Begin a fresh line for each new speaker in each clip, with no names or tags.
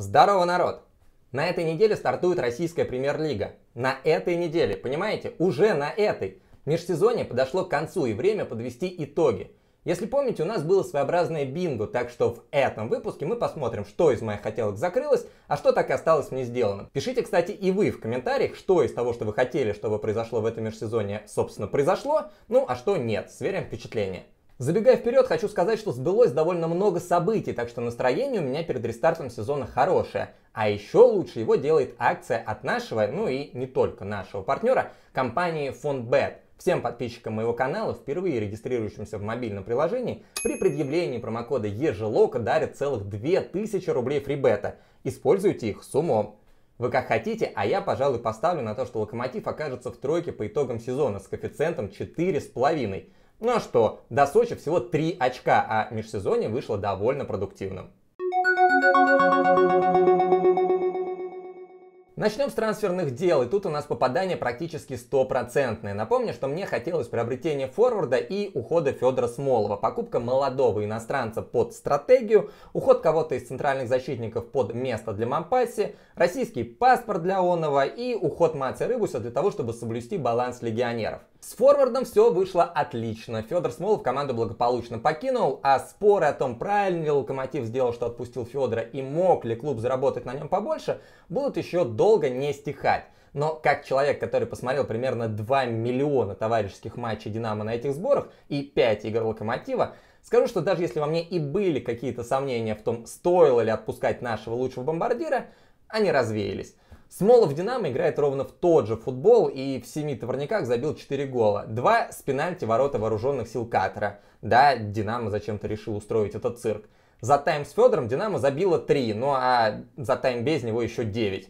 Здорово, народ! На этой неделе стартует российская премьер-лига. На этой неделе, понимаете, уже на этой. Межсезонье подошло к концу и время подвести итоги. Если помните, у нас было своеобразное бинго, так что в этом выпуске мы посмотрим, что из моих хотелок закрылось, а что так и осталось мне сделанным. Пишите, кстати, и вы в комментариях, что из того, что вы хотели, чтобы произошло в этом межсезонье, собственно, произошло, ну а что нет, сверим впечатление. Забегая вперед, хочу сказать, что сбылось довольно много событий, так что настроение у меня перед рестартом сезона хорошее. А еще лучше его делает акция от нашего, ну и не только нашего партнера, компании FondBet. Всем подписчикам моего канала, впервые регистрирующимся в мобильном приложении, при предъявлении промокода ЕЖЕЛОК дарят целых 2000 рублей фрибета. Используйте их с умом. Вы как хотите, а я, пожалуй, поставлю на то, что Локомотив окажется в тройке по итогам сезона с коэффициентом 4,5. Ну а что, до Сочи всего 3 очка, а межсезонье вышло довольно продуктивным. Начнем с трансферных дел, и тут у нас попадание практически стопроцентное. Напомню, что мне хотелось приобретение форварда и ухода Федора Смолова, покупка молодого иностранца под стратегию, уход кого-то из центральных защитников под место для Мампаси, российский паспорт для Онова и уход Маца Рыбуса для того, чтобы соблюсти баланс легионеров. С форвардом все вышло отлично. Федор Смолов команду благополучно покинул, а споры о том, правильно ли Локомотив сделал, что отпустил Федора, и мог ли клуб заработать на нем побольше, будут еще долго не стихать. Но как человек, который посмотрел примерно 2 миллиона товарищеских матчей «Динамо» на этих сборах и 5 игр «Локомотива», скажу, что даже если во мне и были какие-то сомнения в том, стоило ли отпускать нашего лучшего бомбардира, они развеялись. Смолов Динамо играет ровно в тот же футбол и в семи товарниках забил 4 гола. Два с пенальти ворота вооруженных сил Катара. Да, Динамо зачем-то решил устроить этот цирк. За тайм с Федором Динамо забило 3, ну а за тайм без него еще 9.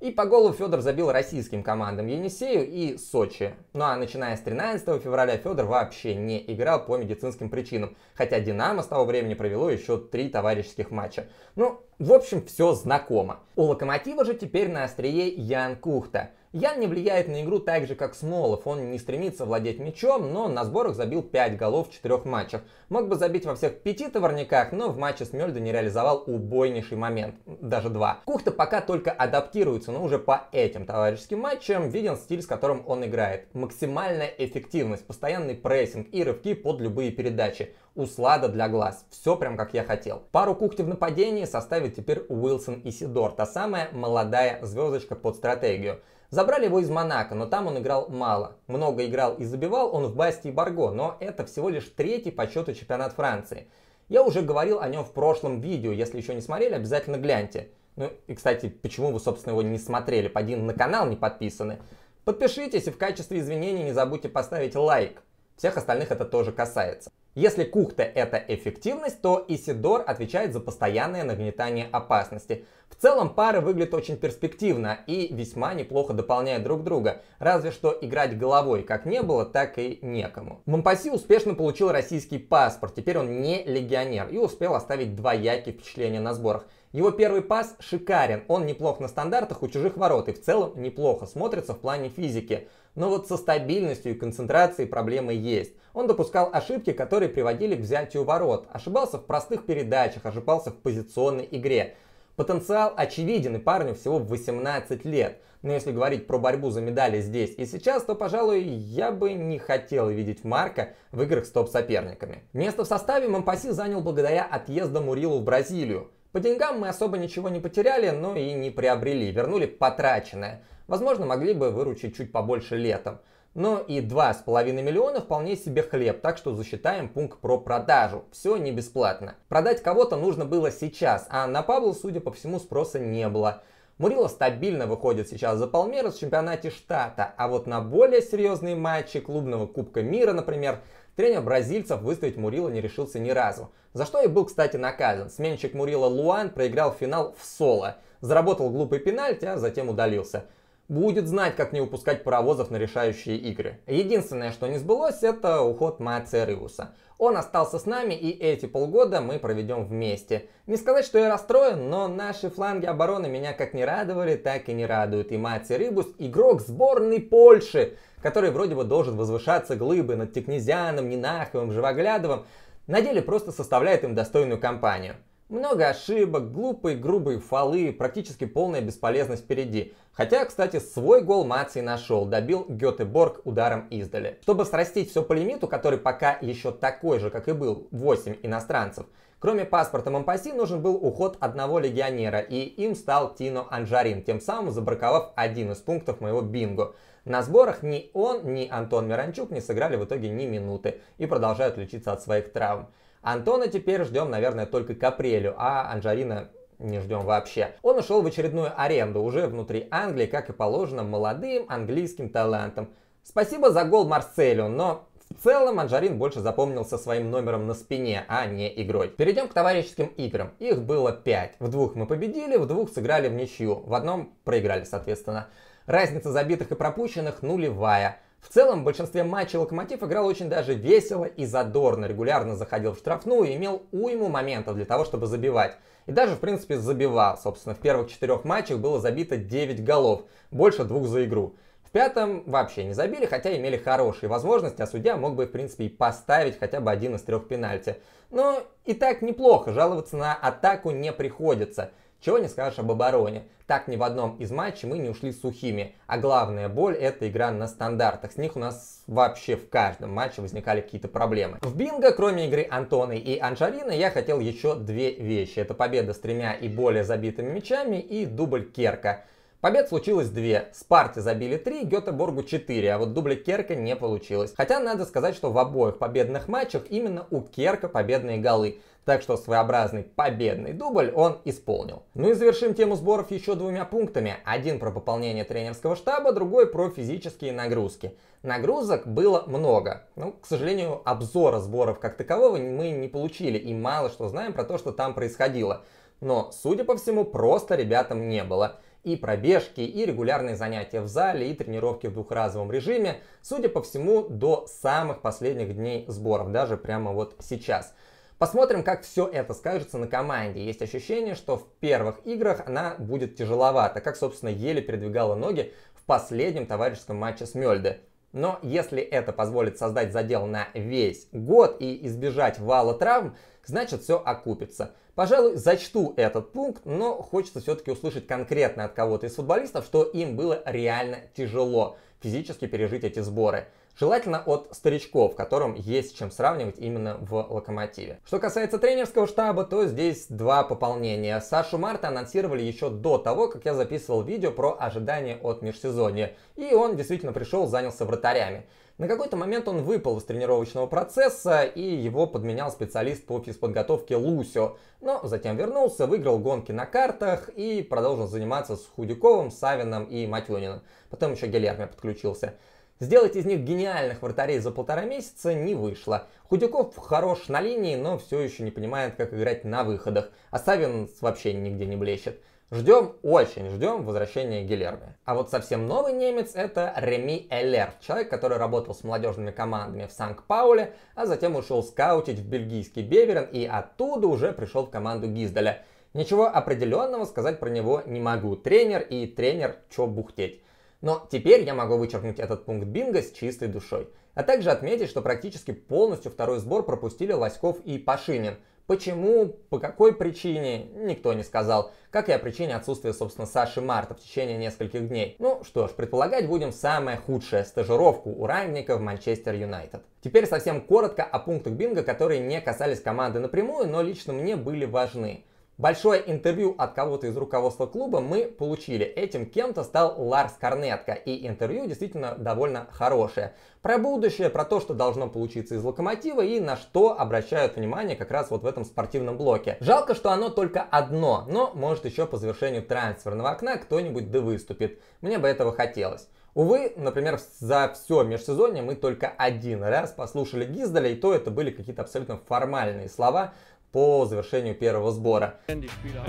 И по голу Федор забил российским командам Енисею и Сочи. Ну а начиная с 13 февраля Федор вообще не играл по медицинским причинам, хотя Динамо с того времени провело еще три товарищеских матча. Ну, в общем, все знакомо. У Локомотива же теперь на острие Ян Кухта – Ян не влияет на игру так же, как Смолов. Он не стремится владеть мячом, но на сборах забил 5 голов в 4 матчах. Мог бы забить во всех 5 товарниках, но в матче с Мельдо не реализовал убойнейший момент. Даже 2. Кухта пока только адаптируется, но уже по этим товарищеским матчам виден стиль, с которым он играет. Максимальная эффективность, постоянный прессинг и рывки под любые передачи. Услада для глаз. Все прям как я хотел. Пару кухти в нападении составит теперь Уилсон и Сидор, та самая молодая звездочка под стратегию. Забрали его из Монако, но там он играл мало. Много играл и забивал он в Басте и Барго, но это всего лишь третий по счету чемпионат Франции. Я уже говорил о нем в прошлом видео, если еще не смотрели, обязательно гляньте. Ну и, кстати, почему вы, собственно, его не смотрели, поди на канал не подписаны. Подпишитесь и в качестве извинений не забудьте поставить лайк. Всех остальных это тоже касается. Если кухта — это эффективность, то Исидор отвечает за постоянное нагнетание опасности. В целом пары выглядят очень перспективно и весьма неплохо дополняют друг друга, разве что играть головой как не было, так и некому. Мампаси успешно получил российский паспорт, теперь он не легионер и успел оставить двоякие впечатления на сборах. Его первый пас шикарен, он неплох на стандартах у чужих ворот и в целом неплохо смотрится в плане физики. Но вот со стабильностью и концентрацией проблемы есть. Он допускал ошибки, которые приводили к взятию ворот, ошибался в простых передачах, ошибался в позиционной игре. Потенциал очевиден, и парню всего 18 лет. Но если говорить про борьбу за медали здесь и сейчас, то, пожалуй, я бы не хотел видеть Марка в играх с топ-соперниками. Место в составе Мампаси занял благодаря отъезду Мурилу в Бразилию. По деньгам мы особо ничего не потеряли, но и не приобрели, вернули потраченное. Возможно, могли бы выручить чуть побольше летом. Но и 2,5 миллиона вполне себе хлеб, так что засчитаем пункт про продажу. Все не бесплатно. Продать кого-то нужно было сейчас, а на Павла, судя по всему, спроса не было. Мурила стабильно выходит сейчас за Палмерас в чемпионате штата, а вот на более серьезные матчи клубного Кубка мира, например, тренер бразильцев выставить Мурила не решился ни разу. За что и был, кстати, наказан. Сменщик Мурила Луан проиграл финал в соло. Заработал глупый пенальти, а затем удалился будет знать, как не упускать паровозов на решающие игры. Единственное, что не сбылось, это уход Мацериуса. Он остался с нами, и эти полгода мы проведем вместе. Не сказать, что я расстроен, но наши фланги обороны меня как не радовали, так и не радуют. И Мати Рыбус – игрок сборной Польши, который вроде бы должен возвышаться глыбы над Текнезианом, Нинаховым, Живоглядовым, на деле просто составляет им достойную компанию. Много ошибок, глупые, грубые фолы, практически полная бесполезность впереди. Хотя, кстати, свой гол Маций нашел, добил Гетеборг ударом издали. Чтобы срастить все по лимиту, который пока еще такой же, как и был, 8 иностранцев, Кроме паспорта Мампаси нужен был уход одного легионера, и им стал Тино Анжарин, тем самым забраковав один из пунктов моего бинго. На сборах ни он, ни Антон Миранчук не сыграли в итоге ни минуты и продолжают лечиться от своих травм. Антона теперь ждем, наверное, только к апрелю, а Анжарина не ждем вообще. Он ушел в очередную аренду уже внутри Англии, как и положено молодым английским талантам. Спасибо за гол Марселю, но в целом Анжарин больше запомнился своим номером на спине, а не игрой. Перейдем к товарищеским играм. Их было пять. В двух мы победили, в двух сыграли в ничью, в одном проиграли, соответственно. Разница забитых и пропущенных нулевая. В целом, в большинстве матчей Локомотив играл очень даже весело и задорно, регулярно заходил в штрафную и имел уйму моментов для того, чтобы забивать. И даже, в принципе, забивал. Собственно, в первых четырех матчах было забито 9 голов, больше двух за игру. В пятом вообще не забили, хотя имели хорошие возможности, а судья мог бы, в принципе, и поставить хотя бы один из трех пенальти. Но и так неплохо, жаловаться на атаку не приходится. Чего не скажешь об обороне. Так ни в одном из матчей мы не ушли сухими. А главная боль – это игра на стандартах. С них у нас вообще в каждом матче возникали какие-то проблемы. В бинго, кроме игры Антона и Анжарина, я хотел еще две вещи. Это победа с тремя и более забитыми мячами и дубль Керка. Побед случилось две. Спарте забили три, Гетеборгу четыре, а вот дубля Керка не получилось. Хотя надо сказать, что в обоих победных матчах именно у Керка победные голы. Так что своеобразный победный дубль он исполнил. Ну и завершим тему сборов еще двумя пунктами. Один про пополнение тренерского штаба, другой про физические нагрузки. Нагрузок было много. Ну, к сожалению, обзора сборов как такового мы не получили и мало что знаем про то, что там происходило. Но, судя по всему, просто ребятам не было и пробежки, и регулярные занятия в зале, и тренировки в двухразовом режиме, судя по всему, до самых последних дней сборов, даже прямо вот сейчас. Посмотрим, как все это скажется на команде. Есть ощущение, что в первых играх она будет тяжеловата, как, собственно, еле передвигала ноги в последнем товарищеском матче с Мельде. Но если это позволит создать задел на весь год и избежать вала травм, значит все окупится. Пожалуй, зачту этот пункт, но хочется все-таки услышать конкретно от кого-то из футболистов, что им было реально тяжело физически пережить эти сборы. Желательно от старичков, которым есть чем сравнивать именно в Локомотиве. Что касается тренерского штаба, то здесь два пополнения. Сашу Марта анонсировали еще до того, как я записывал видео про ожидания от межсезонья. И он действительно пришел, занялся вратарями. На какой-то момент он выпал из тренировочного процесса, и его подменял специалист по физподготовке Лусио. Но затем вернулся, выиграл гонки на картах и продолжил заниматься с Худяковым, Савиным и Матюниным. Потом еще Гильярме подключился. Сделать из них гениальных вратарей за полтора месяца не вышло. Худяков хорош на линии, но все еще не понимает, как играть на выходах. А Савин вообще нигде не блещет. Ждем, очень ждем возвращения Гилерми. А вот совсем новый немец это Реми Эллер, человек, который работал с молодежными командами в Санкт-Пауле, а затем ушел скаутить в бельгийский Беверен и оттуда уже пришел в команду Гиздаля. Ничего определенного сказать про него не могу. Тренер и тренер, чё бухтеть. Но теперь я могу вычеркнуть этот пункт бинго с чистой душой. А также отметить, что практически полностью второй сбор пропустили Лоськов и Пашинин – Почему, по какой причине, никто не сказал, как и о причине отсутствия, собственно, Саши Марта в течение нескольких дней. Ну что ж, предполагать будем самое худшее – стажировку у Рангника в Манчестер Юнайтед. Теперь совсем коротко о пунктах бинго, которые не касались команды напрямую, но лично мне были важны. Большое интервью от кого-то из руководства клуба мы получили. Этим кем-то стал Ларс Корнетко, и интервью действительно довольно хорошее. Про будущее, про то, что должно получиться из локомотива и на что обращают внимание как раз вот в этом спортивном блоке. Жалко, что оно только одно, но может еще по завершению трансферного окна кто-нибудь да выступит. Мне бы этого хотелось. Увы, например, за все межсезонье мы только один раз послушали Гиздаля, и то это были какие-то абсолютно формальные слова, по завершению первого сбора.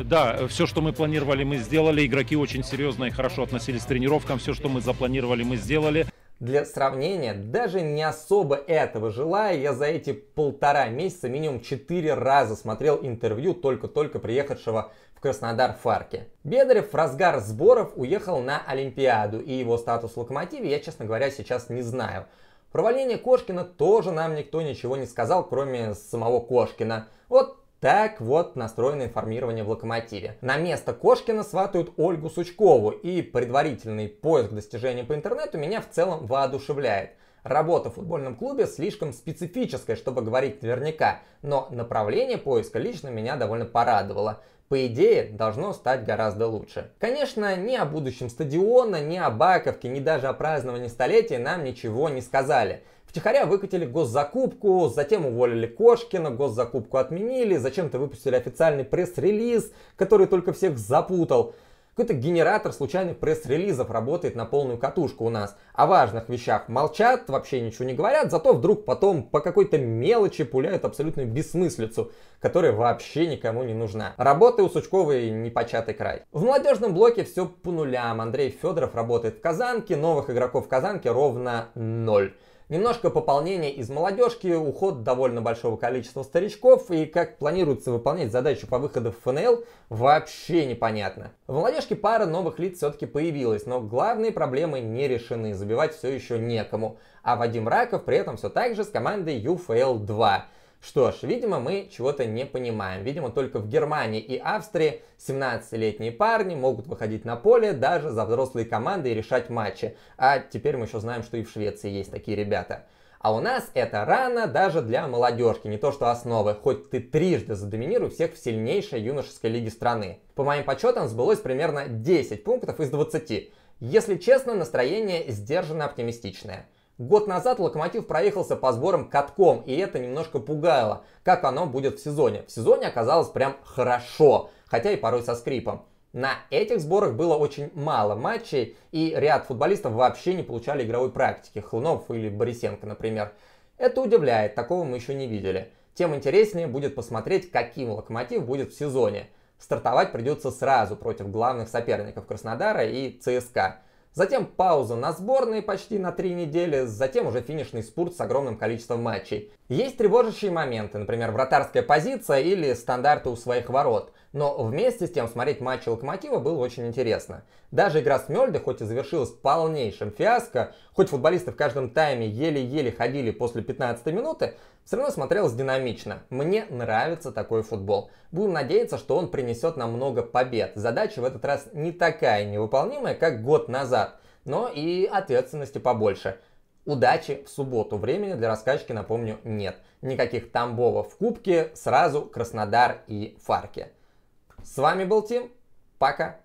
Да, все, что мы планировали, мы сделали. Игроки очень серьезно и хорошо относились к тренировкам. Все, что мы запланировали, мы сделали. Для сравнения, даже не особо этого желая, я за эти полтора месяца минимум четыре раза смотрел интервью только-только приехавшего в Краснодар Фарке. Бедарев в разгар сборов уехал на Олимпиаду, и его статус в Локомотиве я, честно говоря, сейчас не знаю. Про увольнение Кошкина тоже нам никто ничего не сказал, кроме самого Кошкина. Вот так вот настроено информирование в «Локомотиве». На место Кошкина сватают Ольгу Сучкову, и предварительный поиск достижений по интернету меня в целом воодушевляет. Работа в футбольном клубе слишком специфическая, чтобы говорить наверняка, но направление поиска лично меня довольно порадовало по идее, должно стать гораздо лучше. Конечно, ни о будущем стадиона, ни о Баковке, ни даже о праздновании столетия нам ничего не сказали. Втихаря выкатили госзакупку, затем уволили Кошкина, госзакупку отменили, зачем-то выпустили официальный пресс-релиз, который только всех запутал. Какой-то генератор случайных пресс-релизов работает на полную катушку у нас. О важных вещах молчат, вообще ничего не говорят, зато вдруг потом по какой-то мелочи пуляют абсолютную бессмыслицу, которая вообще никому не нужна. Работы у Сучковой не початый край. В молодежном блоке все по нулям. Андрей Федоров работает в Казанке, новых игроков в Казанке ровно ноль. Немножко пополнение из молодежки, уход довольно большого количества старичков и как планируется выполнять задачу по выходу в ФНЛ вообще непонятно. В молодежке пара новых лиц все-таки появилась, но главные проблемы не решены, забивать все еще некому. А Вадим Раков при этом все так же с командой UFL 2. Что ж, видимо, мы чего-то не понимаем. Видимо, только в Германии и Австрии 17-летние парни могут выходить на поле даже за взрослые команды и решать матчи. А теперь мы еще знаем, что и в Швеции есть такие ребята. А у нас это рано даже для молодежки, не то что основы, хоть ты трижды задоминируй всех в сильнейшей юношеской лиге страны. По моим подсчетам сбылось примерно 10 пунктов из 20. Если честно, настроение сдержанно оптимистичное. Год назад Локомотив проехался по сборам катком, и это немножко пугало, как оно будет в сезоне. В сезоне оказалось прям хорошо, хотя и порой со скрипом. На этих сборах было очень мало матчей, и ряд футболистов вообще не получали игровой практики, Хлунов или Борисенко, например. Это удивляет, такого мы еще не видели. Тем интереснее будет посмотреть, каким Локомотив будет в сезоне. Стартовать придется сразу против главных соперников Краснодара и ЦСКА. Затем пауза на сборные почти на три недели, затем уже финишный спорт с огромным количеством матчей. Есть тревожащие моменты, например, вратарская позиция или стандарты у своих ворот. Но вместе с тем смотреть матчи Локомотива было очень интересно. Даже игра с Мёльде, хоть и завершилась полнейшим фиаско, хоть футболисты в каждом тайме еле-еле ходили после 15 минуты, все равно смотрелось динамично. Мне нравится такой футбол. Будем надеяться, что он принесет нам много побед. Задача в этот раз не такая невыполнимая, как год назад, но и ответственности побольше – Удачи в субботу. Времени для раскачки, напомню, нет. Никаких Тамбова в Кубке, сразу Краснодар и Фарки. С вами был Тим. Пока.